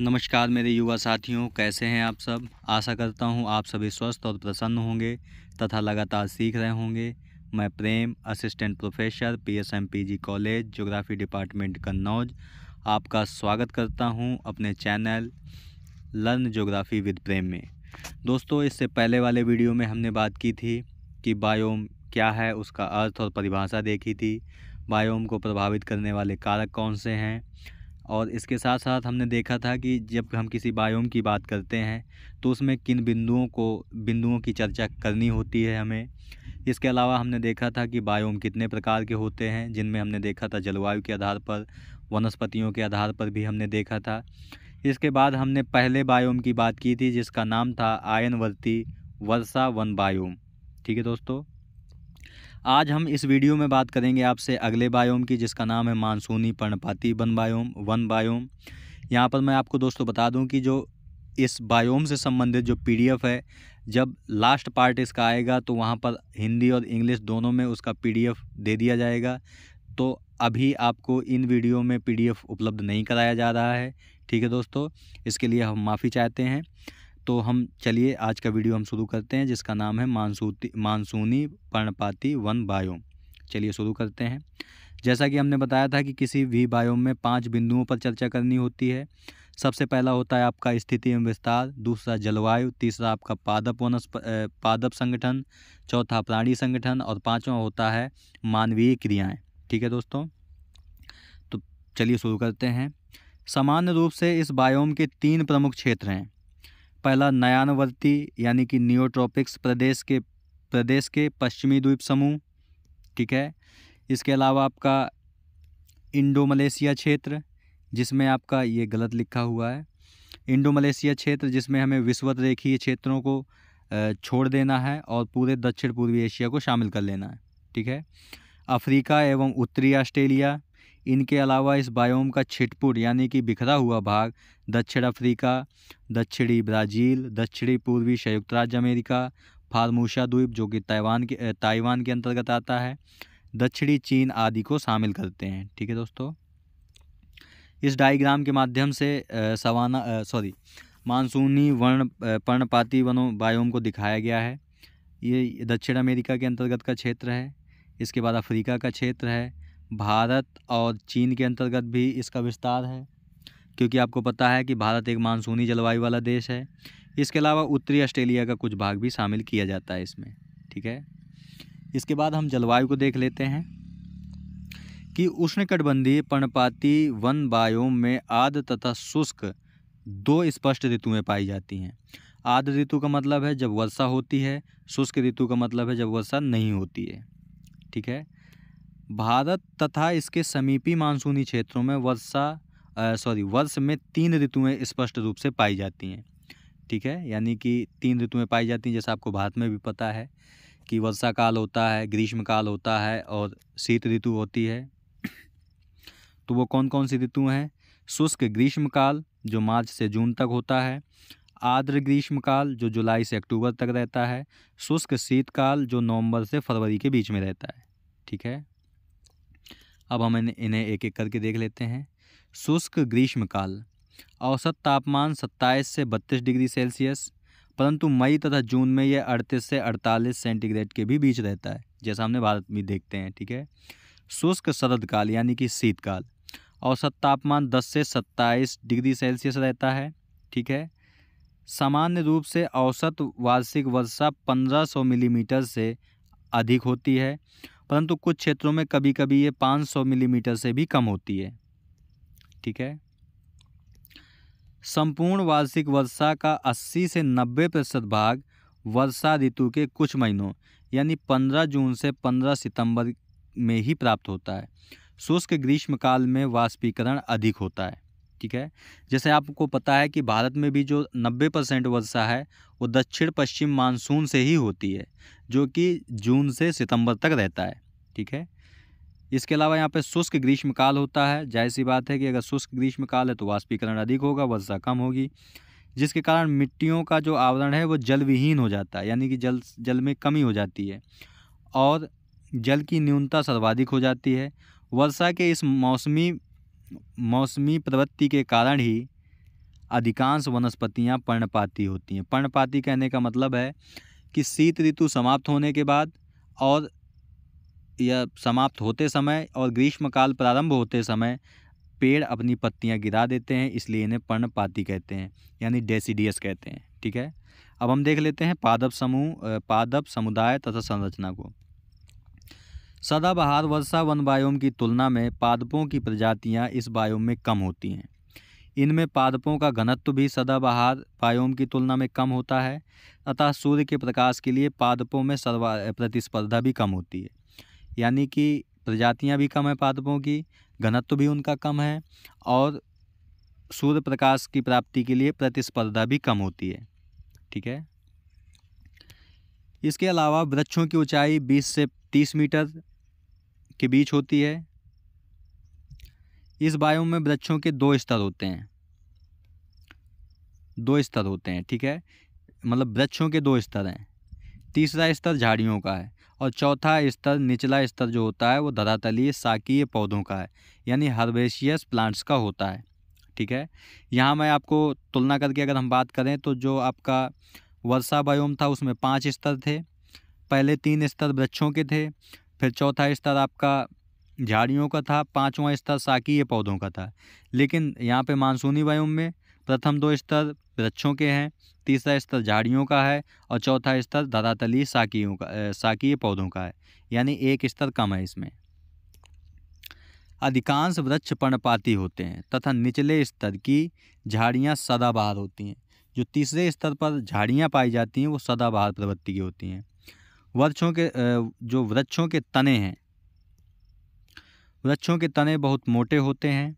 नमस्कार मेरे युवा साथियों कैसे हैं आप सब आशा करता हूं आप सभी स्वस्थ और प्रसन्न होंगे तथा लगातार सीख रहे होंगे मैं Prem assistant professor PSMPG college geography department Kannauj आपका स्वागत करता हूं अपने channel learn geography with Prem में दोस्तों इससे पहले वाले वीडियो में हमने बात की थी कि बायोम क्या है उसका अर्थ और परिभाषा देखी थी बायोम को प्रभावित करने वाले कारक कौन से हैं और इसके साथ साथ हमने देखा था कि जब हम किसी बायोम की बात करते हैं तो उसमें किन बिंदुओं को बिंदुओं की चर्चा करनी होती है हमें इसके अलावा हमने देखा था कि बायोम कितने प्रकार के होते हैं जिनमें हमने देखा था जलवायु के आधार पर वनस्पतियों के आधार पर भी हमने देखा था इसके बाद हमने पहले बायोम की बात की थी जिसका नाम था आयनवर्ती वर्षा वन बायोम ठीक है दोस्तों आज हम इस वीडियो में बात करेंगे आपसे अगले बायोम की जिसका नाम है मानसूनी पर्णपाती वन बायोम वन बायोम यहाँ पर मैं आपको दोस्तों बता दूँ कि जो इस बायोम से संबंधित जो पी है जब लास्ट पार्ट इसका आएगा तो वहाँ पर हिंदी और इंग्लिश दोनों में उसका पी दे दिया जाएगा तो अभी आपको इन वीडियो में पीडीएफ उपलब्ध नहीं कराया जा रहा है ठीक है दोस्तों इसके लिए हम माफ़ी चाहते हैं तो हम चलिए आज का वीडियो हम शुरू करते हैं जिसका नाम है मानसूती मानसूनी पर्णपाती वन बायोम चलिए शुरू करते हैं जैसा कि हमने बताया था कि किसी भी बायोम में पांच बिंदुओं पर चर्चा करनी होती है सबसे पहला होता है आपका स्थिति एवं विस्तार दूसरा जलवायु तीसरा आपका पादप वनस्प पादप संगठन चौथा प्राणी संगठन और पाँचवा होता है मानवीय क्रियाएँ ठीक है दोस्तों तो चलिए शुरू करते हैं सामान्य रूप से इस बायोम के तीन प्रमुख क्षेत्र हैं पहला नयानवर्ती यानी कि नियोट्रॉपिक्स प्रदेश के प्रदेश के पश्चिमी द्वीप समूह ठीक है इसके अलावा आपका इंडो मलेशिया क्षेत्र जिसमें आपका ये गलत लिखा हुआ है इंडो मलेशिया क्षेत्र जिसमें हमें विश्वत रेखीय क्षेत्रों को छोड़ देना है और पूरे दक्षिण पूर्वी एशिया को शामिल कर लेना है ठीक है अफ्रीका एवं उत्तरी ऑस्ट्रेलिया इनके अलावा इस बायोम का छिटपुट यानी कि बिखरा हुआ भाग दक्षिण अफ्रीका दक्षिणी ब्राज़ील दक्षिणी पूर्वी संयुक्त राज्य अमेरिका फार्मूशा द्वीप जो कि ताइवान के ताइवान के अंतर्गत आता है दक्षिणी चीन आदि को शामिल करते हैं ठीक है दोस्तों इस डायग्राम के माध्यम से सवाना सॉरी मानसूनी वर्ण पर्णपाती वनों बायोम को दिखाया गया है ये दक्षिण अमेरिका के अंतर्गत का क्षेत्र है इसके बाद अफ्रीका का क्षेत्र है भारत और चीन के अंतर्गत भी इसका विस्तार है क्योंकि आपको पता है कि भारत एक मानसूनी जलवायु वाला देश है इसके अलावा उत्तरी ऑस्ट्रेलिया का कुछ भाग भी शामिल किया जाता है इसमें ठीक है इसके बाद हम जलवायु को देख लेते हैं कि उष्णकटिबंधीय पर्णपाती वन बायोम में आद तथा शुष्क दो स्पष्ट ऋतुएँ पाई जाती हैं आदि ऋतु का मतलब है जब वर्षा होती है शुष्क ऋतु का मतलब है जब वर्षा नहीं होती है ठीक है भारत तथा इसके समीपी मानसूनी क्षेत्रों में वर्षा सॉरी वर्ष में तीन ऋतुएं स्पष्ट रूप से पाई जाती हैं ठीक है यानी कि तीन ऋतुएं पाई जाती हैं जैसा आपको भारत में भी पता है कि वर्षा काल होता है ग्रीष्म काल होता है और शीत ऋतु होती है तो वो कौन कौन सी ऋतु हैं शुष्क ग्रीष्मकाल जो मार्च से जून तक होता है आर्द्र ग्रीष्मकाल जो जुलाई से अक्टूबर तक रहता है शुष्क शीतकाल जो नवंबर से फरवरी के बीच में रहता है ठीक है अब हम इन्हें एक एक करके देख लेते हैं शुष्क ग्रीष्मकाल औसत तापमान 27 से 32 डिग्री सेल्सियस परंतु मई तथा जून में यह अड़तीस से अड़तालीस सेंटीग्रेड के भी बीच रहता है जैसा हमने भारत में देखते हैं ठीक है शुष्क शरदकाल यानी कि शीतकाल औसत तापमान 10 से 27 डिग्री सेल्सियस रहता है ठीक है सामान्य रूप से औसत वार्षिक वर्षा 1500 मिलीमीटर से अधिक होती है परंतु कुछ क्षेत्रों में कभी कभी ये 500 मिलीमीटर से भी कम होती है ठीक है संपूर्ण वार्षिक वर्षा का 80 से 90 प्रतिशत भाग वर्षा ऋतु के कुछ महीनों यानी 15 जून से 15 सितंबर में ही प्राप्त होता है शुष्क ग्रीष्मकाल में वाष्पीकरण अधिक होता है ठीक है जैसे आपको पता है कि भारत में भी जो 90 परसेंट वर्षा है वो दक्षिण पश्चिम मानसून से ही होती है जो कि जून से सितंबर तक रहता है ठीक है इसके अलावा यहाँ पे शुष्क ग्रीष्मकाल होता है जाहिर सी बात है कि अगर शुष्क ग्रीष्मकाल है तो वाष्पीकरण अधिक होगा वर्षा कम होगी जिसके कारण मिट्टियों का जो आवरण है वो जल विहीन हो जाता है यानी कि जल जल में कमी हो जाती है और जल की न्यूनता सर्वाधिक हो जाती है वर्षा के इस मौसमी मौसमी प्रवृत्ति के कारण ही अधिकांश वनस्पतियां पर्णपाती होती हैं पर्णपाती कहने का मतलब है कि शीत ऋतु समाप्त होने के बाद और यह समाप्त होते समय और ग्रीष्मकाल प्रारंभ होते समय पेड़ अपनी पत्तियां गिरा देते हैं इसलिए इन्हें पर्णपाती कहते हैं यानी डेसीडियस कहते हैं ठीक है अब हम देख लेते हैं पादप समूह पादप समुदाय तथा संरचना को सदाबहार वर्षा वन बायोम की तुलना में पादपों की प्रजातियां इस बायोम में कम होती हैं इनमें पादपों का घनत्व भी सदाबहार बायोम की तुलना में कम होता है अतः सूर्य के प्रकाश के लिए पादपों में सर्वा प्रतिस्पर्धा भी कम होती है यानी कि प्रजातियां भी कम है पादपों की घनत्व भी उनका कम है और सूर्य प्रकाश की प्राप्ति के लिए प्रतिस्पर्धा भी कम होती है ठीक है इसके अलावा वृक्षों की ऊंचाई 20 से 30 मीटर के बीच होती है इस वायु में वृक्षों के दो स्तर होते हैं दो स्तर होते हैं ठीक है मतलब वृक्षों के दो स्तर हैं तीसरा स्तर झाड़ियों का है और चौथा स्तर निचला स्तर जो होता है वो धरातलीय साकीय पौधों का है यानी हर्बेशियस प्लांट्स का होता है ठीक है यहाँ मैं आपको तुलना करके अगर हम बात करें तो जो आपका वर्षा वायोम था उसमें पाँच स्तर थे पहले तीन स्तर वृक्षों के थे फिर चौथा स्तर आपका झाड़ियों का था पाँचवा स्तर साकीय पौधों का था लेकिन यहाँ पे मानसूनी वायुम में प्रथम दो स्तर वृक्षों के हैं तीसरा स्तर झाड़ियों का है और चौथा स्तर धरातलीय साकीयों का साकीय पौधों का है यानी एक स्तर कम है इसमें अधिकांश वृक्ष पर्णपाती होते हैं तथा निचले स्तर की झाड़ियाँ सदाबहार होती हैं जो तीसरे स्तर पर झाड़ियाँ पाई जाती हैं वो सदाबहार प्रवृत्ति की होती हैं वृक्षों के जो वृक्षों के तने हैं वृक्षों के तने बहुत मोटे होते हैं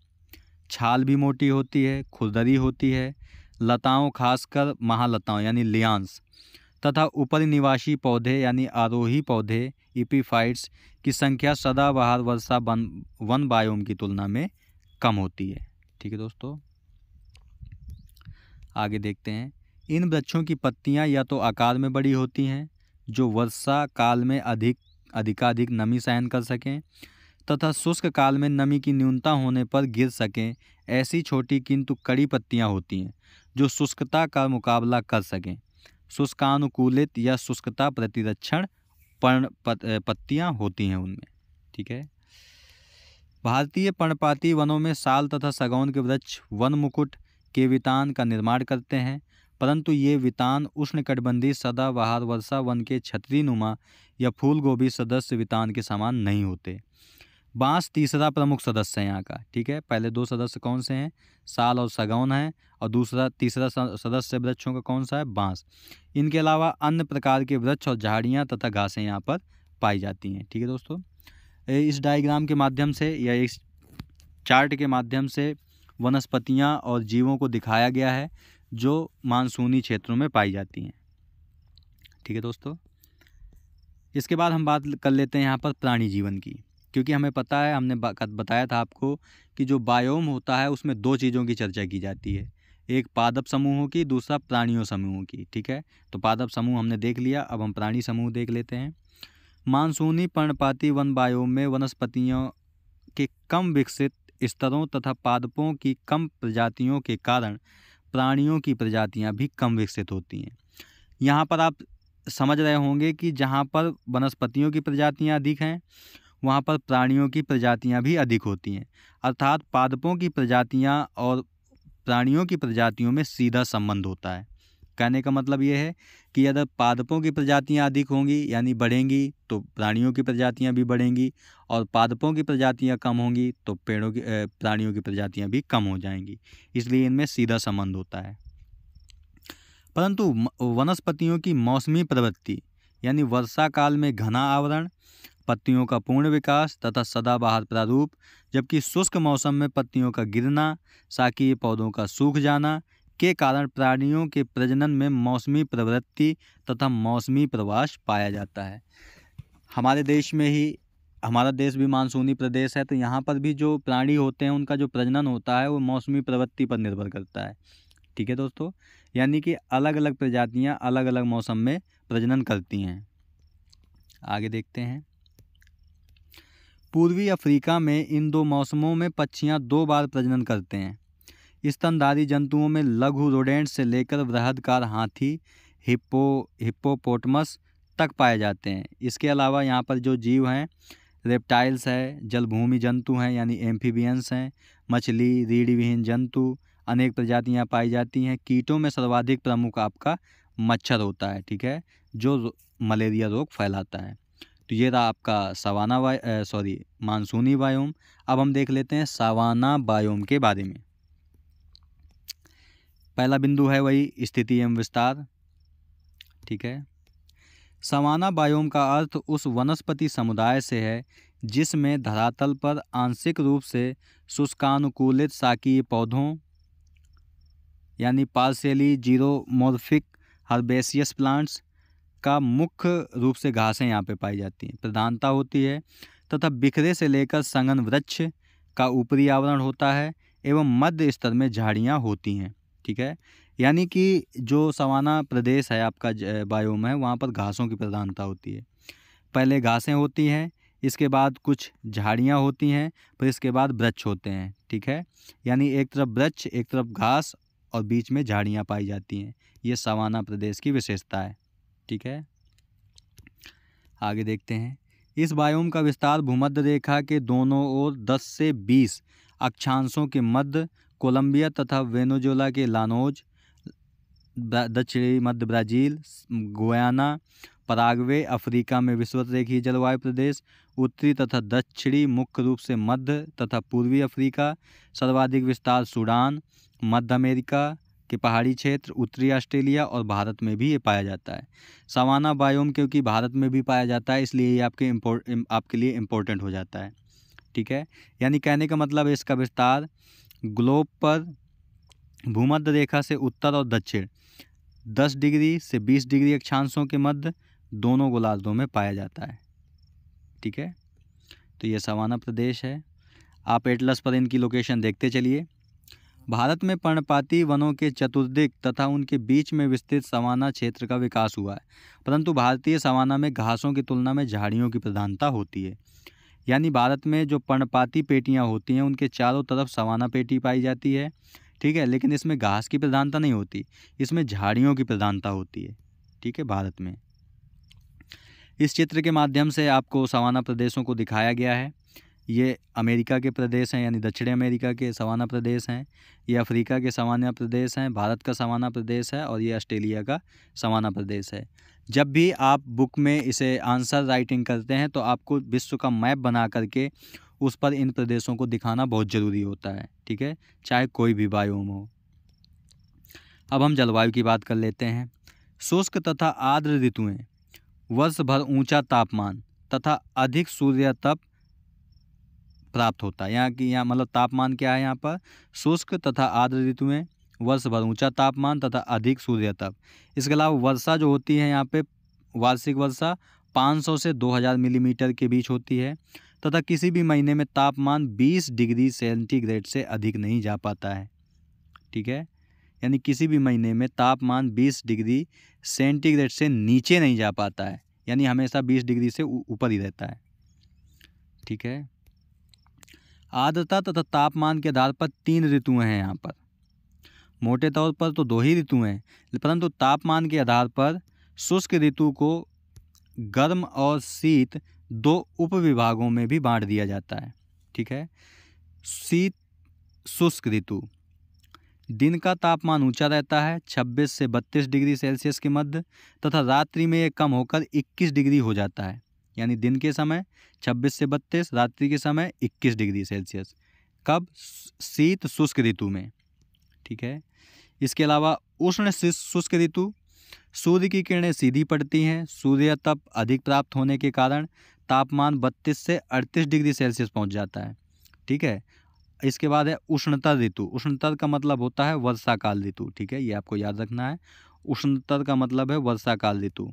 छाल भी मोटी होती है खुरदरी होती है लताओं खासकर महालताओं यानी लियांस तथा ऊपरी निवासी पौधे यानी आरोही पौधे इपीफाइट्स की संख्या सदाबहार वर्षा वन वन बायोम की तुलना में कम होती है ठीक है दोस्तों आगे देखते हैं इन वृक्षों की पत्तियां या तो आकार में बड़ी होती हैं जो वर्षा काल में अधिक अधिकाधिक नमी सहन कर सकें तथा शुष्क काल में नमी की न्यूनता होने पर गिर सकें ऐसी छोटी किंतु कड़ी पत्तियां होती हैं जो शुष्कता का मुकाबला कर सकें शुष्कानुकूलित या शुष्कता प्रतिरक्षण पर्ण पत्तियाँ होती हैं उनमें ठीक है भारतीय पर्णपाती वनों में साल तथा सगौन के वृक्ष वन मुकुट के वितान का निर्माण करते हैं परंतु ये वितान उष्णकटिबंधीय सदाबहार वर्षा वन के नुमा या फूल गोभी सदस्य वितान के समान नहीं होते बांस तीसरा प्रमुख सदस्य है यहाँ का ठीक है पहले दो सदस्य कौन से हैं साल और सगौन है और दूसरा तीसरा सदस्य वृक्षों का कौन सा है बांस इनके अलावा अन्य प्रकार के वृक्ष और झाड़ियाँ तथा घासें यहाँ पर पाई जाती हैं ठीक है दोस्तों इस डायग्राम के माध्यम से या इस चार्ट के माध्यम से वनस्पतियाँ और जीवों को दिखाया गया है जो मानसूनी क्षेत्रों में पाई जाती हैं ठीक है दोस्तों इसके बाद हम बात कर लेते हैं यहाँ पर प्राणी जीवन की क्योंकि हमें पता है हमने बताया था आपको कि जो बायोम होता है उसमें दो चीज़ों की चर्चा की जाती है एक पादप समूहों की दूसरा प्राणियों समूहों की ठीक है तो पादप समूह हमने देख लिया अब हम प्राणी समूह देख लेते हैं मानसूनी पर्णपाती वन बायोम में वनस्पतियों के कम विकसित स्तरों तथा पादपों की कम प्रजातियों के कारण प्राणियों की प्रजातियां भी कम विकसित होती हैं यहाँ पर आप समझ रहे होंगे कि जहाँ पर वनस्पतियों की प्रजातियाँ अधिक हैं वहाँ पर प्राणियों की प्रजातियाँ भी अधिक होती हैं अर्थात पादपों की प्रजातियाँ और प्राणियों की प्रजातियों में सीधा संबंध होता है कहने का मतलब ये है कि यदि पादपों की प्रजातियाँ अधिक होंगी यानी बढ़ेंगी तो प्राणियों की प्रजातियाँ भी बढ़ेंगी और पादपों की प्रजातियाँ कम होंगी तो पेड़ों की प्राणियों की प्रजातियाँ भी कम हो जाएंगी इसलिए इनमें सीधा संबंध होता है परंतु वनस्पतियों की मौसमी प्रवृत्ति यानी वर्षा काल में घना आवरण पत्तियों का पूर्ण विकास तथा सदाबहार प्रारूप जबकि शुष्क मौसम में पत्तियों का गिरना साकीय पौधों का सूख जाना के कारण प्राणियों के प्रजनन में मौसमी प्रवृत्ति तथा मौसमी प्रवास पाया जाता है हमारे देश में ही हमारा देश भी मानसूनी प्रदेश है तो यहाँ पर भी जो प्राणी होते हैं उनका जो प्रजनन होता है वो मौसमी प्रवृत्ति पर निर्भर करता है ठीक है दोस्तों यानी कि अलग अलग प्रजातियाँ अलग अलग मौसम में प्रजनन करती हैं आगे देखते हैं पूर्वी अफ्रीका में इन दो मौसमों में पक्षियाँ दो बार प्रजनन करते हैं स्तनधारी जंतुओं में लघु रोडेंट से लेकर वृहदकार हाथी हिप्पो हिप्पोपोटमस तक पाए जाते हैं इसके अलावा यहाँ पर जो जीव हैं रेप्टाइल्स है जलभूमि जंतु हैं यानी एम्फीबियंस हैं मछली रीढ़ विहीन जंतु अनेक प्रजातियाँ पाई जाती हैं कीटों में सर्वाधिक प्रमुख आपका मच्छर होता है ठीक है जो मलेरिया रोग फैलाता है तो ये रहा आपका सवाना वाय सॉरी मानसूनी बायोम अब हम देख लेते हैं सवाना बायोम के बारे में पहला बिंदु है वही स्थिति एवं विस्तार ठीक है समाना बायोम का अर्थ उस वनस्पति समुदाय से है जिसमें धरातल पर आंशिक रूप से शुष्कानुकूलित शाकीय पौधों यानी पार्सेली जीरोमोर्फिक हर्बेसियस प्लांट्स का मुख्य रूप से घासें यहाँ पे पाई जाती हैं प्रधानता होती है तथा बिखरे से लेकर संगन वृक्ष का ऊपरी आवरण होता है एवं मध्य स्तर में झाड़ियाँ होती हैं ठीक है यानी कि जो सवाना प्रदेश है आपका बायोम है वहाँ पर घासों की प्रधानता होती है पहले घासें होती हैं इसके बाद कुछ झाड़ियाँ होती हैं फिर इसके बाद वृक्ष होते हैं ठीक है यानी एक तरफ वृक्ष एक तरफ घास और बीच में झाड़ियाँ पाई जाती हैं ये सवाना प्रदेश की विशेषता है ठीक है आगे देखते हैं इस बायोम का विस्तार भूमध्य रेखा के दोनों ओर 10 से 20 अक्षांशों के मध्य कोलंबिया तथा वेनेजुएला के लानोज दक्षिणी मध्य ब्राज़ील गोयाना परागवे अफ्रीका में विश्वत रेखीय जलवायु प्रदेश उत्तरी तथा दक्षिणी मुख्य रूप से मध्य तथा पूर्वी अफ्रीका सर्वाधिक विस्तार सूडान मध्य अमेरिका के पहाड़ी क्षेत्र उत्तरी ऑस्ट्रेलिया और भारत में भी ये पाया जाता है सवाना बायोम क्योंकि भारत में भी पाया जाता है इसलिए ये आपके इम्पोर्ट आपके लिए इम्पोर्टेंट हो जाता है ठीक है यानी कहने का मतलब है इसका विस्तार ग्लोब पर भूमध्य रेखा से उत्तर और दक्षिण 10 डिग्री से 20 डिग्री अक्षांशों के मध्य दोनों गोलार्धों में पाया जाता है ठीक है तो ये सवाना प्रदेश है आप एटलस पर इनकी लोकेशन देखते चलिए भारत में पर्णपाती वनों के चतुर्दिक तथा उनके बीच में विस्तृत सवाना क्षेत्र का विकास हुआ है परंतु भारतीय सवाना में घासों की तुलना में झाड़ियों की प्रधानता होती है यानी भारत में जो पर्णपाती पेटियाँ होती हैं उनके चारों तरफ सवाना पेटी पाई जाती है ठीक है लेकिन इसमें घास की प्रधानता नहीं होती इसमें झाड़ियों की प्रधानता होती है ठीक है भारत में इस चित्र के माध्यम से आपको सवाना प्रदेशों को दिखाया गया है ये अमेरिका के प्रदेश हैं यानी दक्षिण अमेरिका के सवाना प्रदेश हैं ये अफ्रीका के सवाना प्रदेश हैं भारत का सवाना प्रदेश है और ये ऑस्ट्रेलिया का सवाना प्रदेश है जब भी आप बुक में इसे आंसर राइटिंग करते हैं तो आपको विश्व का मैप बना करके उस पर इन प्रदेशों को दिखाना बहुत ज़रूरी होता है ठीक है चाहे कोई भी वायुम हो अब हम जलवायु की बात कर लेते हैं शुष्क तथा आर्द्र ऋतुएँ वर्ष भर ऊंचा तापमान तथा अधिक सूर्य तप प्राप्त होता है यहाँ की यहाँ मतलब तापमान क्या है यहाँ पर शुष्क तथा आर्द्र ऋतु में वर्ष भर ऊँचा तापमान तथा अधिक सूर्य तप इसके अलावा वर्षा जो होती है यहाँ पे वार्षिक वर्षा 500 से 2000 मिलीमीटर के बीच होती है तथा किसी भी महीने में तापमान 20 डिग्री सेंटीग्रेड से अधिक नहीं जा पाता है ठीक है यानी किसी भी महीने में तापमान 20 डिग्री सेंटीग्रेड से नीचे नहीं जा पाता है यानी हमेशा 20 डिग्री से ऊपर ही रहता है ठीक है आर्द्रता तथा तापमान के आधार पर तीन ऋतुएँ हैं यहाँ पर मोटे तौर पर तो दो ही ऋतु हैं परंतु तापमान के आधार पर शुष्क ऋतु को गर्म और शीत दो उप विभागों में भी बांट दिया जाता है ठीक है शीत शुष्क ऋतु दिन का तापमान ऊंचा रहता है 26 से 32 डिग्री सेल्सियस के मध्य तथा रात्रि में यह कम होकर 21 डिग्री हो जाता है यानी दिन के समय 26 से 32 रात्रि के समय 21 डिग्री सेल्सियस कब शीत शुष्क ऋतु में ठीक है इसके अलावा उष्ण शुष्क ऋतु सूर्य की किरणें सीधी पड़ती हैं सूर्य तप अधिक प्राप्त होने के कारण तापमान 32 से 38 डिग्री सेल्सियस पहुंच जाता है ठीक है इसके बाद है उष्णतर ऋतु उष्णतर का मतलब होता है वर्षाकाल ऋतु ठीक है ये आपको याद रखना है उष्णतर का मतलब है वर्षाकाल ऋतु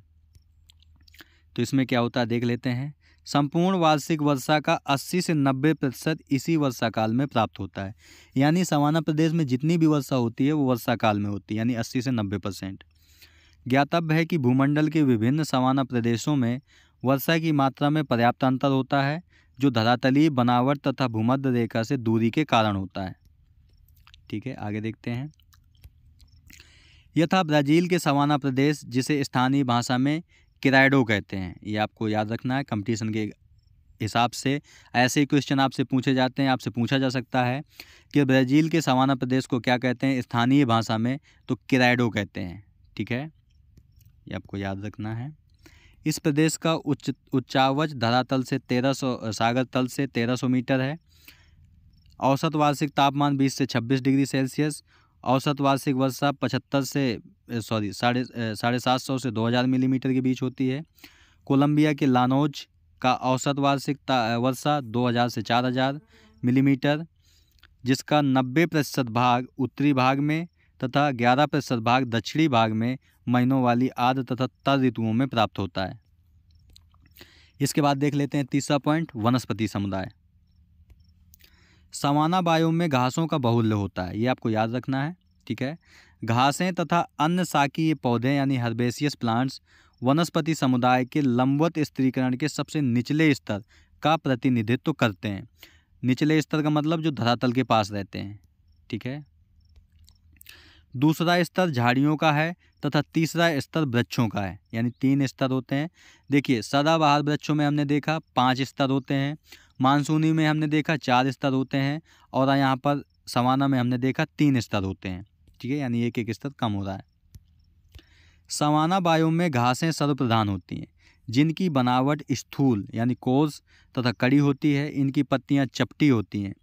तो इसमें क्या होता है देख लेते हैं संपूर्ण वार्षिक वर्षा का 80 से 90 प्रतिशत इसी वर्षा काल में प्राप्त होता है यानी सवाना प्रदेश में जितनी भी वर्षा होती है वो वर्षा काल में होती है यानी 80 से 90 परसेंट ज्ञातव्य है कि भूमंडल के विभिन्न सवाना प्रदेशों में वर्षा की मात्रा में पर्याप्त अंतर होता है जो धरातलीय बनावट तथा भूमध्य रेखा से दूरी के कारण होता है ठीक है आगे देखते हैं यथा ब्राज़ील के सवाना प्रदेश जिसे स्थानीय भाषा में किराइडो कहते हैं ये आपको याद रखना है कंपटीशन के हिसाब से ऐसे ही क्वेश्चन आपसे पूछे जाते हैं आपसे पूछा जा सकता है कि ब्राज़ील के सवाना प्रदेश को क्या कहते हैं स्थानीय भाषा में तो किराइडो कहते हैं ठीक है ये आपको याद रखना है इस प्रदेश का उच्च उच्चावच धरातल से सौ सागर तल से सौ मीटर है औसत वार्षिक तापमान 20 से 26 डिग्री सेल्सियस औसत वार्षिक वर्षा पचहत्तर से सॉरी साढ़े साढ़े सात सौ से दो हज़ार मिलीमीटर के बीच होती है कोलंबिया के लानोज का औसत वार्षिक वर्षा दो हज़ार से चार हज़ार मिलीमीटर जिसका नब्बे प्रतिशत भाग उत्तरी भाग में तथा ग्यारह प्रतिशत भाग दक्षिणी भाग में महीनों वाली आद तथा तर ऋतुओं में प्राप्त होता है इसके बाद देख लेते हैं तीसरा पॉइंट वनस्पति समुदाय सवाना बायोम में घासों का बहुल्य होता है ये आपको याद रखना है ठीक है घासें तथा अन्य साकीय पौधे यानी हर्बेसियस प्लांट्स वनस्पति समुदाय के लंबवत स्त्रीकरण के सबसे निचले स्तर का प्रतिनिधित्व करते हैं निचले स्तर का मतलब जो धरातल के पास रहते हैं ठीक है दूसरा स्तर झाड़ियों का है तथा तीसरा स्तर वृक्षों का है यानी तीन स्तर होते हैं देखिए सदाबहार वृक्षों में हमने देखा पांच स्तर होते हैं मानसूनी में हमने देखा चार स्तर होते हैं और यहाँ पर सवाना में हमने देखा तीन स्तर होते हैं ठीक है यानी एक एक स्तर कम हो रहा है सवाना बायोम में घासें सर्वप्रधान होती हैं जिनकी बनावट स्थूल यानी कोस तथा कड़ी होती है इनकी पत्तियाँ चपटी होती हैं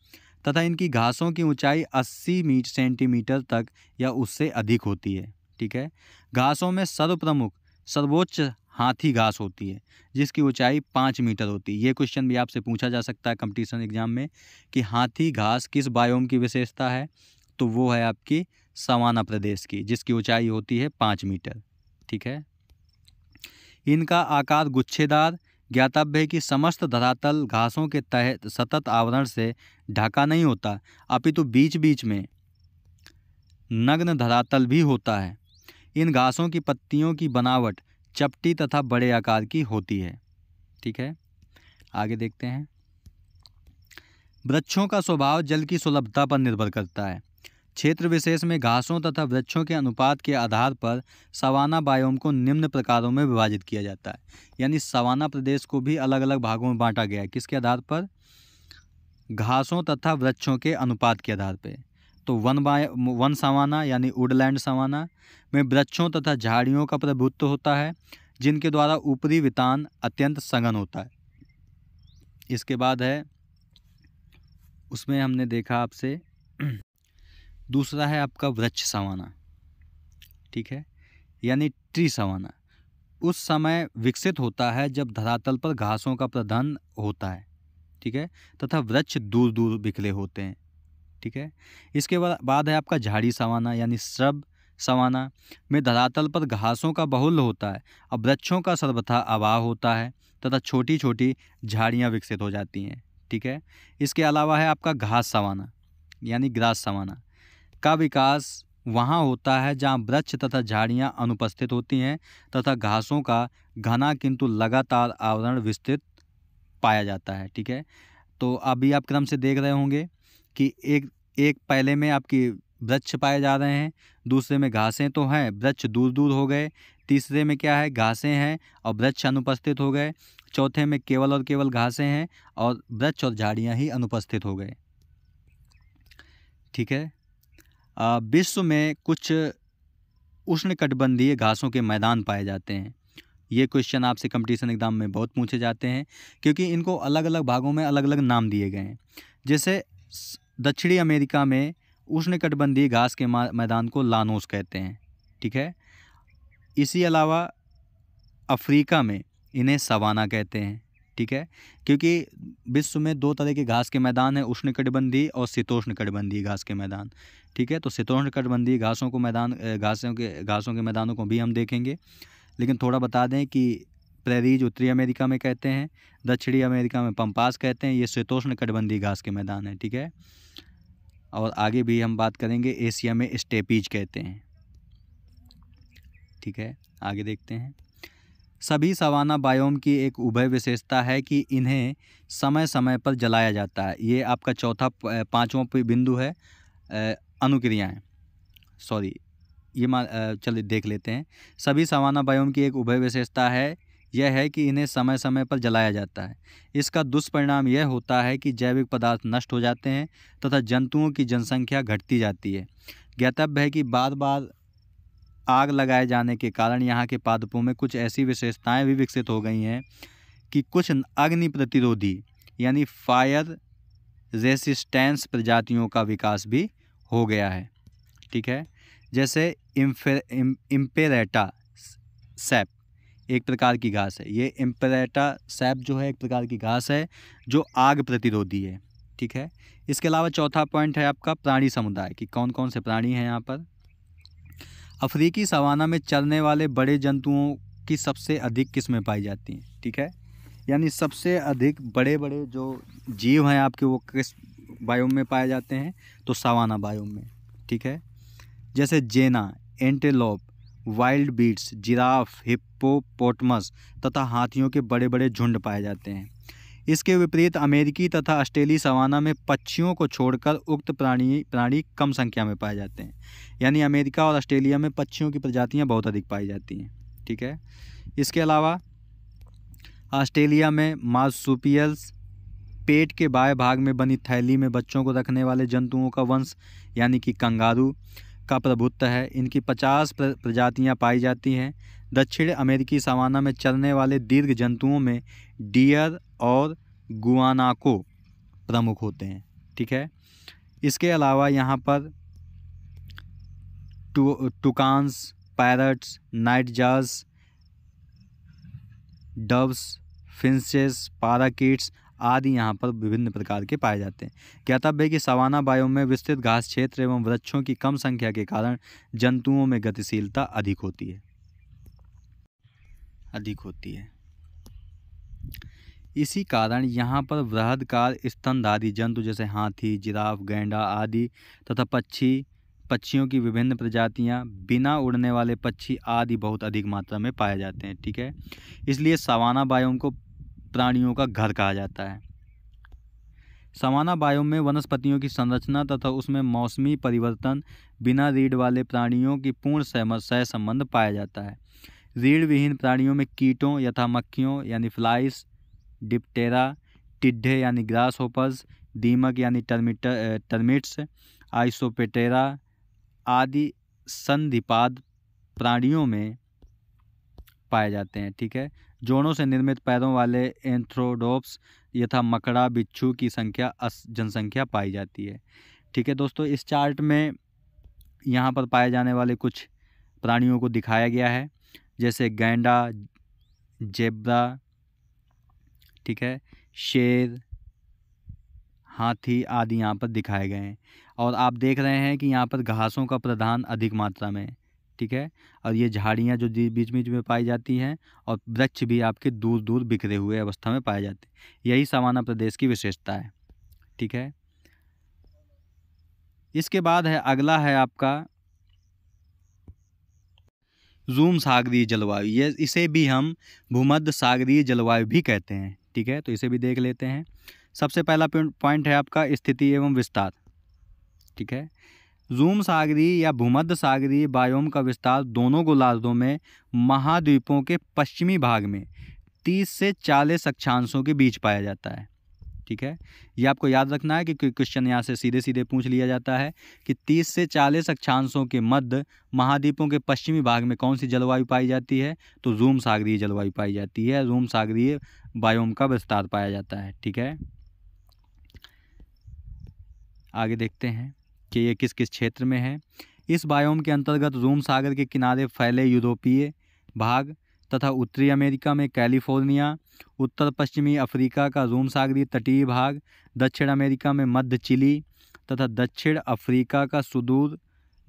तथा इनकी घासों की ऊंचाई 80 मीट सेंटीमीटर तक या उससे अधिक होती है ठीक है घासों में सर्वप्रमुख सर्वोच्च हाथी घास होती है जिसकी ऊंचाई पाँच मीटर होती है ये क्वेश्चन भी आपसे पूछा जा सकता है कंपटीशन एग्जाम में कि हाथी घास किस बायोम की विशेषता है तो वो है आपकी सवाना प्रदेश की जिसकी ऊंचाई होती है पाँच मीटर ठीक है इनका आकार गुच्छेदार ज्ञातव्य है कि समस्त धरातल घासों के तहत सतत आवरण से ढका नहीं होता अपितु तो बीच बीच में नग्न धरातल भी होता है इन घासों की पत्तियों की बनावट चपटी तथा बड़े आकार की होती है ठीक है आगे देखते हैं वृक्षों का स्वभाव जल की सुलभता पर निर्भर करता है क्षेत्र विशेष में घासों तथा वृक्षों के अनुपात के आधार पर सवाना बायोम को निम्न प्रकारों में विभाजित किया जाता है यानी सवाना प्रदेश को भी अलग अलग भागों में बांटा गया है किसके आधार पर घासों तथा वृक्षों के अनुपात के आधार पर तो वन बाय वन सवाना यानी वुडलैंड सवाना में वृक्षों तथा झाड़ियों का प्रभुत्व होता है जिनके द्वारा ऊपरी वितान अत्यंत सघन होता है इसके बाद है उसमें हमने देखा आपसे दूसरा है आपका वृक्ष सवाना ठीक है यानी ट्री सवाना उस समय विकसित होता है जब धरातल पर घासों का प्रधान होता है ठीक है तथा वृक्ष दूर दूर बिखरे होते हैं ठीक है इसके बाद है आपका झाड़ी सवाना यानी श्रब सवाना में धरातल पर घासों का बहुल होता है और वृक्षों का सर्वथा अभाव होता है तथा छोटी छोटी झाड़ियाँ विकसित हो जाती हैं ठीक है इसके अलावा है आपका घास सवाना यानी ग्रास सवाना का विकास वहाँ होता है जहाँ वृक्ष तथा झाड़ियाँ अनुपस्थित होती हैं तथा घासों का घना किंतु लगातार आवरण विस्तृत पाया जाता है ठीक है तो अभी आप क्रम से देख रहे होंगे कि एक एक पहले में आपकी वृक्ष पाए जा रहे हैं दूसरे में घासें तो हैं वृक्ष दूर दूर हो गए तीसरे में क्या है घासें हैं और वृक्ष अनुपस्थित हो गए चौथे में केवल और केवल घासें हैं और वृक्ष और झाड़ियाँ ही अनुपस्थित हो गए ठीक है विश्व में कुछ उष्णकटिबंधीय घासों के मैदान पाए जाते हैं ये क्वेश्चन आपसे कंपटीशन एग्जाम में बहुत पूछे जाते हैं क्योंकि इनको अलग अलग भागों में अलग अलग नाम दिए गए हैं जैसे दक्षिणी अमेरिका में उष्णकटिबंधीय घास के मैदान को लानोस कहते हैं ठीक है इसी अलावा अफ्रीका में इन्हें सवाना कहते हैं ठीक है क्योंकि विश्व में दो तरह के घास के मैदान हैं उष्णकटिबंधीय और शीतोष्ण कटिबंधीय घास के मैदान ठीक है तो शीतोष्ण कटिबंधीय घासों को मैदान घासों के घासों के मैदानों को भी हम देखेंगे लेकिन थोड़ा बता दें कि प्रेरीज उत्तरी अमेरिका में कहते हैं दक्षिणी अमेरिका में पंपास कहते हैं ये शीतोष्ण कटिबंधीय घास के मैदान है ठीक है और आगे भी हम बात करेंगे एशिया में स्टेपीज कहते हैं ठीक है आगे देखते हैं सभी सवाना बायोम की एक उभय विशेषता है कि इन्हें समय समय पर जलाया जाता है ये आपका चौथा पाँचवा बिंदु है अनुक्रियाएं सॉरी ये मा चलिए देख लेते हैं सभी सवाना बायोम की एक उभय विशेषता है यह है कि इन्हें समय समय पर जलाया जाता है इसका दुष्परिणाम यह होता है कि जैविक पदार्थ नष्ट हो जाते हैं तथा जंतुओं की जनसंख्या घटती जाती है ज्ञातव्य है कि बार बार आग लगाए जाने के कारण यहाँ के पादपों में कुछ ऐसी विशेषताएँ भी विकसित हो गई हैं कि कुछ अग्नि प्रतिरोधी यानी फायर रेसिस्टेंस प्रजातियों का विकास भी हो गया है ठीक है जैसे इम्फे इम, इम्पेरेटा सेप एक प्रकार की घास है ये एम्परेटा सैप जो है एक प्रकार की घास है जो आग प्रतिरोधी है ठीक है इसके अलावा चौथा पॉइंट है आपका प्राणी समुदाय कि कौन कौन से प्राणी हैं यहाँ पर अफ्रीकी सवाना में चलने वाले बड़े जंतुओं की सबसे अधिक किस्में पाई जाती हैं ठीक है यानी सबसे अधिक बड़े बड़े जो जीव हैं आपके वो किस बायोम में पाए जाते हैं तो सवाना बायोम में ठीक है जैसे जेना antelope wildebeest giraffe hippopotamus तथा हाथियों के बड़े बड़े झुंड पाए जाते हैं इसके विपरीत अमेरिकी तथा ऑस्ट्रेली सवाना में पक्षियों को छोड़कर उक्त प्राणी प्राणी कम संख्या में पाए जाते हैं यानी अमेरिका और ऑस्ट्रेलिया में पक्षियों की प्रजातियाँ बहुत अधिक पाई जाती हैं ठीक है इसके अलावा ऑस्ट्रेलिया में मासूपियल्स पेट के बाएं भाग में बनी थैली में बच्चों को रखने वाले जंतुओं का वंश यानी कि कंगारू का प्रभुत्व है इनकी 50 प्रजातियां पाई जाती हैं दक्षिण अमेरिकी सवाना में चलने वाले दीर्घ जंतुओं में डियर और गुआनाको प्रमुख होते हैं ठीक है इसके अलावा यहाँ पर टू toucans parrots nightjars doves finches parakeets आदि यहाँ पर विभिन्न प्रकार के पाए जाते हैं ज्ञातव्य है कि सवाना बायो में विस्तृत घास क्षेत्र एवं वृक्षों की कम संख्या के कारण जंतुओं में गतिशीलता अधिक होती है अधिक होती है इसी कारण यहाँ पर वृहदकार स्तनधारी जंतु जैसे हाथी जिराफ गेंडा आदि तथा पक्षी पक्षियों की विभिन्न प्रजातियाँ बिना उड़ने वाले पक्षी आदि बहुत अधिक मात्रा में पाए जाते हैं ठीक है इसलिए सवाना बायोम को प्राणियों का घर कहा जाता है समाना बायोम में वनस्पतियों की संरचना तथा उसमें मौसमी परिवर्तन बिना रीढ़ वाले प्राणियों की पूर्ण सहमत संबंध पाया जाता है रीढ़ विहीन प्राणियों में कीटों यथा मक्खियों यानी फ्लाइस डिप्टेरा टिड्ढे यानी ग्रास होपर्स दीमक यानी टर्मिट टर्मिट्स आइसोपेटेरा आदि संधिपाद प्राणियों में पाए जाते हैं ठीक है जोड़ों से निर्मित पैरों वाले एंथ्रोडोप्स यथा मकड़ा बिच्छू की संख्या जनसंख्या पाई जाती है ठीक है दोस्तों इस चार्ट में यहाँ पर पाए जाने वाले कुछ प्राणियों को दिखाया गया है जैसे गैंडा जेब्रा ठीक है शेर हाथी आदि यहाँ पर दिखाए गए हैं और आप देख रहे हैं कि यहाँ पर घासों का प्रधान अधिक मात्रा में है ठीक है और ये झाड़ियाँ जो बीच बीच में पाई जाती हैं और वृक्ष भी आपके दूर दूर बिखरे हुए अवस्था में पाए जाते हैं यही सामाना प्रदेश की विशेषता है ठीक है इसके बाद है अगला है आपका जूम सागरीय जलवायु ये इसे भी हम भूमध्य सागरीय जलवायु भी कहते हैं ठीक है तो इसे भी देख लेते हैं सबसे पहला पॉइंट है आपका स्थिति एवं विस्तार ठीक है जूम सागरी या भूमध्य सागरी बायोम का विस्तार दोनों गोलार्धों में महाद्वीपों के पश्चिमी भाग में 30 से 40 अक्षांशों के बीच पाया जाता है ठीक है ये आपको याद रखना है कि क्वेश्चन यहाँ से सीधे सीधे पूछ लिया जाता है कि 30 से 40 अक्षांशों के मध्य महाद्वीपों के पश्चिमी भाग में कौन सी जलवायु पाई जाती है तो जूम सागरीय जलवायु पाई जाती है जूम सागरीय बायोम का विस्तार पाया जाता है ठीक है आगे देखते हैं कि ये किस किस क्षेत्र में है इस बायोम के अंतर्गत रूम सागर के किनारे फैले यूरोपीय भाग तथा उत्तरी अमेरिका में कैलिफोर्निया उत्तर पश्चिमी अफ्रीका का रूम सागरी तटीय भाग दक्षिण अमेरिका में मध्य चिली तथा दक्षिण अफ्रीका का सुदूर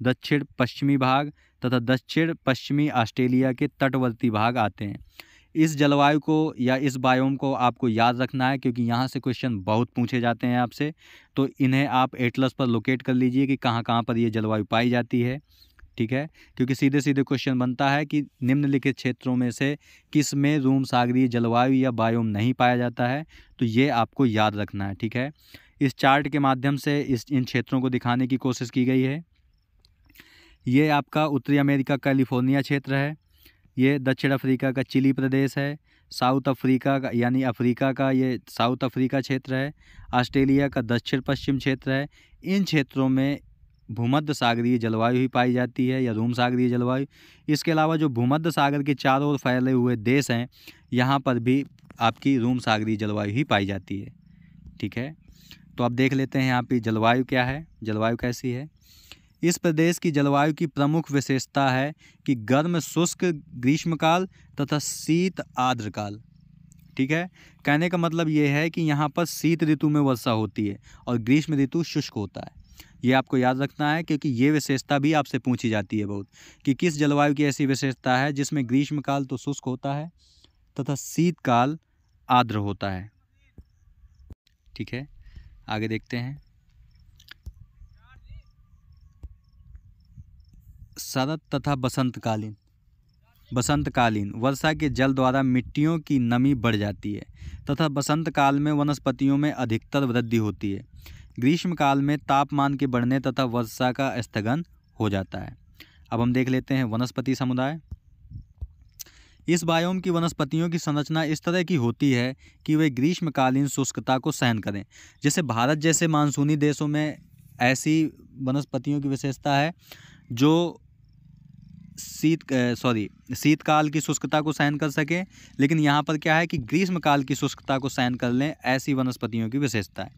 दक्षिण पश्चिमी भाग तथा दक्षिण पश्चिमी ऑस्ट्रेलिया के तटवर्ती भाग आते हैं इस जलवायु को या इस बायोम को आपको याद रखना है क्योंकि यहाँ से क्वेश्चन बहुत पूछे जाते हैं आपसे तो इन्हें आप एटलस पर लोकेट कर लीजिए कि कहाँ कहाँ पर ये जलवायु पाई जाती है ठीक है क्योंकि सीधे सीधे क्वेश्चन बनता है कि निम्नलिखित क्षेत्रों में से किस में रूम सागरीय जलवायु या बायोम नहीं पाया जाता है तो ये आपको याद रखना है ठीक है इस चार्ट के माध्यम से इस इन क्षेत्रों को दिखाने की कोशिश की गई है ये आपका उत्तरी अमेरिका कैलिफोर्निया क्षेत्र है ये दक्षिण अफ्रीका का चिली प्रदेश है साउथ अफ्रीका का यानी अफ्रीका का ये साउथ अफ्रीका क्षेत्र है ऑस्ट्रेलिया का दक्षिण पश्चिम क्षेत्र है इन क्षेत्रों में भूमध्य सागरीय जलवायु ही पाई जाती है या रूम सागरीय जलवायु इसके अलावा जो भूमध्य सागर के चारों ओर फैले हुए देश हैं यहाँ पर भी आपकी रूम सागरीय जलवायु ही पाई जाती है ठीक है तो आप देख लेते हैं यहाँ पर जलवायु क्या है जलवायु कैसी है इस प्रदेश की जलवायु की प्रमुख विशेषता है कि गर्म शुष्क ग्रीष्मकाल तथा शीत आर्द्रकाल ठीक है कहने का मतलब ये है कि यहाँ पर शीत ऋतु में वर्षा होती है और ग्रीष्म ऋतु शुष्क होता है ये आपको याद रखना है क्योंकि ये विशेषता भी आपसे पूछी जाती है बहुत कि किस जलवायु की ऐसी विशेषता है जिसमें ग्रीष्मकाल तो शुष्क होता है तथा शीतकाल आर्द्र होता है ठीक है आगे देखते हैं शरद तथा बसंतकालीन बसंतकालीन वर्षा के जल द्वारा मिट्टियों की नमी बढ़ जाती है तथा बसंत काल में वनस्पतियों में अधिकतर वृद्धि होती है ग्रीष्मकाल में तापमान के बढ़ने तथा वर्षा का स्थगन हो जाता है अब हम देख लेते हैं वनस्पति समुदाय इस बायोम की वनस्पतियों की संरचना इस तरह की होती है कि वे ग्रीष्मकालीन शुष्कता को सहन करें जैसे भारत जैसे मानसूनी देशों में ऐसी वनस्पतियों की विशेषता है जो शीत सॉरी शीतकाल की शुष्कता को सहन कर सकें लेकिन यहाँ पर क्या है कि ग्रीष्मकाल की शुष्कता को सहन कर लें ऐसी वनस्पतियों की विशेषता है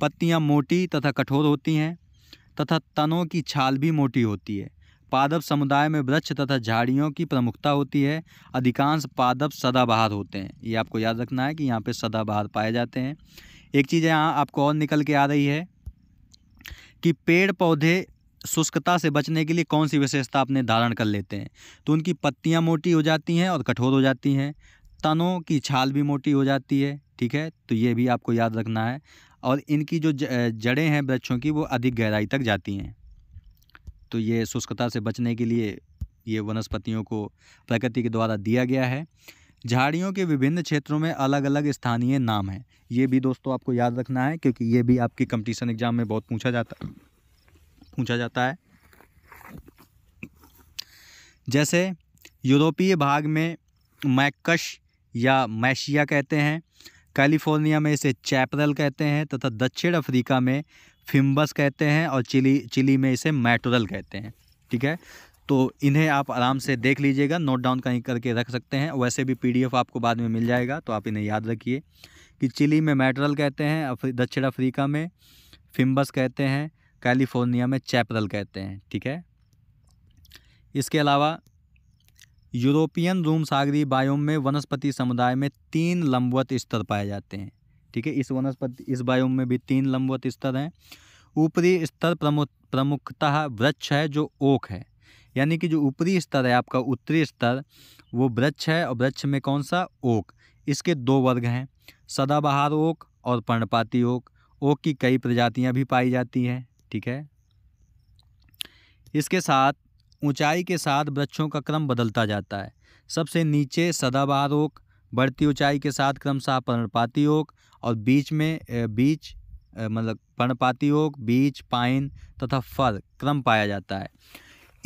पत्तियाँ मोटी तथा कठोर होती हैं तथा तनों की छाल भी मोटी होती है पादप समुदाय में वृक्ष तथा झाड़ियों की प्रमुखता होती है अधिकांश पादप सदाबहार होते हैं ये आपको याद रखना है कि यहाँ पे सदाबहार पाए जाते हैं एक चीज़ यहाँ आपको और निकल के आ रही है कि पेड़ पौधे शुष्कता से बचने के लिए कौन सी विशेषता अपने धारण कर लेते हैं तो उनकी पत्तियाँ मोटी हो जाती हैं और कठोर हो जाती हैं तनों की छाल भी मोटी हो जाती है ठीक है तो ये भी आपको याद रखना है और इनकी जो जड़ें हैं वृक्षों की वो अधिक गहराई तक जाती हैं तो ये शुष्कता से बचने के लिए ये वनस्पतियों को प्रकृति के द्वारा दिया गया है झाड़ियों के विभिन्न क्षेत्रों में अलग अलग स्थानीय नाम हैं ये भी दोस्तों आपको याद रखना है क्योंकि ये भी आपके कंपटीशन एग्ज़ाम में बहुत पूछा जाता है पूछा जाता है जैसे यूरोपीय भाग में मैकश या मैशिया कहते हैं कैलिफोर्निया में इसे चैपरल कहते हैं तथा दक्षिण अफ्रीका में फिम्बस कहते हैं और चिली चिली में इसे मैटोरल कहते हैं ठीक है तो इन्हें आप आराम से देख लीजिएगा नोट डाउन कहीं करके रख सकते हैं वैसे भी पीडीएफ आपको बाद में मिल जाएगा तो आप इन्हें याद रखिए कि चिली में मैटरल कहते हैं दक्षिण अफ्रीका में फिम्बस कहते हैं कैलिफोर्निया में चैपरल कहते हैं ठीक है इसके अलावा यूरोपियन रूम सागरी बायोम में वनस्पति समुदाय में तीन लंबवत स्तर पाए जाते हैं ठीक है इस वनस्पति इस बायोम में भी तीन लंबवत स्तर हैं ऊपरी स्तर प्रमुख प्रमुखतः वृक्ष है जो ओक है यानी कि जो ऊपरी स्तर है आपका उत्तरी स्तर वो वृक्ष है और वृक्ष में कौन सा ओक इसके दो वर्ग हैं सदाबहार ओक और पर्णपाती ओक ओक की कई प्रजातियां भी पाई जाती हैं ठीक है इसके साथ ऊंचाई के साथ वृक्षों का क्रम बदलता जाता है सबसे नीचे सदाबहार ओक बढ़ती ऊंचाई के साथ क्रमशः पर्णपाती ओक और बीच में बीच मतलब पर्णपाती ओक बीच पाइन तथा फर क्रम पाया जाता है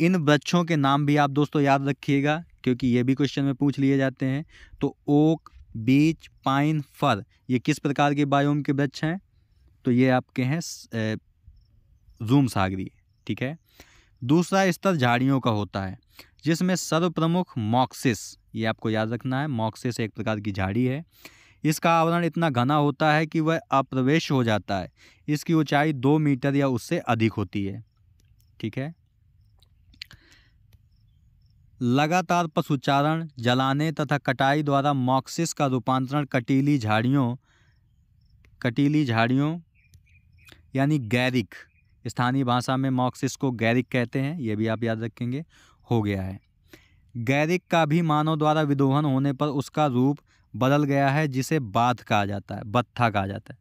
इन वृक्षों के नाम भी आप दोस्तों याद रखिएगा क्योंकि ये भी क्वेश्चन में पूछ लिए जाते हैं तो ओक बीच पाइन फर ये किस प्रकार के बायोम के वृक्ष हैं तो ये आपके हैं जूम सागरी ठीक है दूसरा स्तर झाड़ियों का होता है जिसमें सर्वप्रमुख मॉक्सिस ये आपको याद रखना है मॉक्सिस एक प्रकार की झाड़ी है इसका आवरण इतना घना होता है कि वह अप्रवेश हो जाता है इसकी ऊंचाई दो मीटर या उससे अधिक होती है ठीक है लगातार पशुचारण जलाने तथा कटाई द्वारा मॉक्सिस का रूपांतरण कटीली झाड़ियों कटीली झाड़ियों यानी गैरिक स्थानीय भाषा में मॉक्सिस को गैरिक कहते हैं ये भी आप याद रखेंगे हो गया है गैरिक का भी मानव द्वारा विदोहन होने पर उसका रूप बदल गया है जिसे बाथ कहा जाता है बत्था कहा जाता है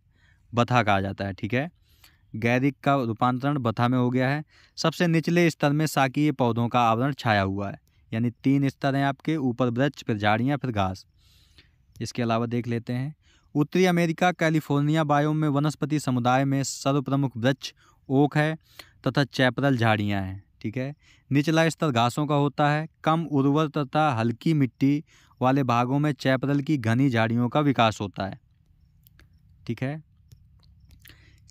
बथा कहा जाता है ठीक है गैरिक का रूपांतरण बथा में हो गया है सबसे निचले स्तर में साकीय पौधों का आवरण छाया हुआ है यानी तीन स्तर हैं आपके ऊपर वृक्ष फिर झाड़ियाँ फिर घास इसके अलावा देख लेते हैं उत्तरी अमेरिका कैलिफोर्निया बायोम में वनस्पति समुदाय में सर्वप्रमुख वृक्ष ओक है तथा चैपरल झाड़ियाँ हैं ठीक है निचला स्तर घासों का होता है कम उर्वर तथा हल्की मिट्टी वाले भागों में चैपरल की घनी झाड़ियों का विकास होता है ठीक है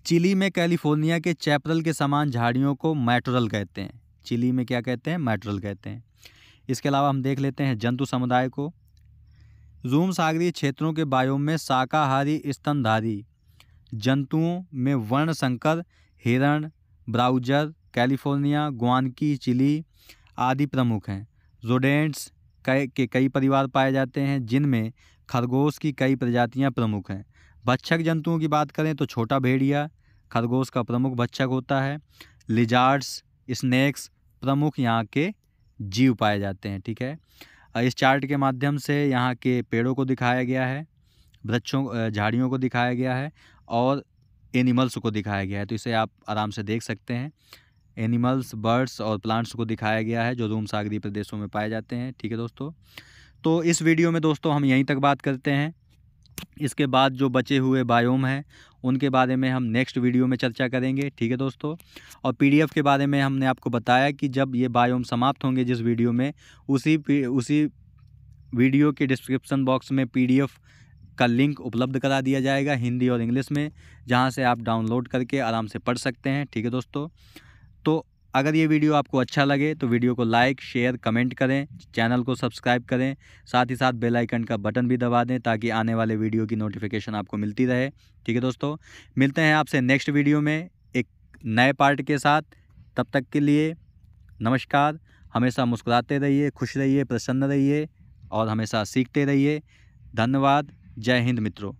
चिली में कैलिफोर्निया के चैपरल के समान झाड़ियों को मैटरल कहते हैं चिली में क्या कहते हैं मैटरल कहते हैं इसके अलावा हम देख लेते हैं जंतु समुदाय को जूम सागरी क्षेत्रों के बायोम में शाकाहारी स्तनधारी जंतुओं में वर्ण संकर हिरण ब्राउजर कैलिफोर्निया ग्वानकी चिली आदि प्रमुख हैं जोडेंट्स के कई परिवार पाए जाते हैं जिनमें खरगोश की कई प्रजातियां प्रमुख हैं भक्षक जंतुओं की बात करें तो छोटा भेड़िया खरगोश का प्रमुख भक्षक होता है लिजार्ड्स स्नैक्स प्रमुख यहाँ के जीव पाए जाते हैं ठीक है इस चार्ट के माध्यम से यहाँ के पेड़ों को दिखाया गया है वृक्षों झाड़ियों को दिखाया गया है और एनिमल्स को दिखाया गया है तो इसे आप आराम से देख सकते हैं एनिमल्स बर्ड्स और प्लांट्स को दिखाया गया है जो धूम सागरी प्रदेशों में पाए जाते हैं ठीक है दोस्तों तो इस वीडियो में दोस्तों हम यहीं तक बात करते हैं इसके बाद जो बचे हुए बायोम हैं उनके बारे में हम नेक्स्ट वीडियो में चर्चा करेंगे ठीक है दोस्तों और पीडीएफ के बारे में हमने आपको बताया कि जब ये बायोम समाप्त होंगे जिस वीडियो में उसी उसी वीडियो के डिस्क्रिप्शन बॉक्स में पीडीएफ का लिंक उपलब्ध करा दिया जाएगा हिंदी और इंग्लिश में जहाँ से आप डाउनलोड करके आराम से पढ़ सकते हैं ठीक है दोस्तों तो अगर ये वीडियो आपको अच्छा लगे तो वीडियो को लाइक शेयर कमेंट करें चैनल को सब्सक्राइब करें साथ ही साथ बेल आइकन का बटन भी दबा दें ताकि आने वाले वीडियो की नोटिफिकेशन आपको मिलती रहे ठीक है दोस्तों मिलते हैं आपसे नेक्स्ट वीडियो में एक नए पार्ट के साथ तब तक के लिए नमस्कार हमेशा मुस्कुराते रहिए खुश रहिए प्रसन्न रहिए और हमेशा सीखते रहिए धन्यवाद જય હિન્દ મિત્રો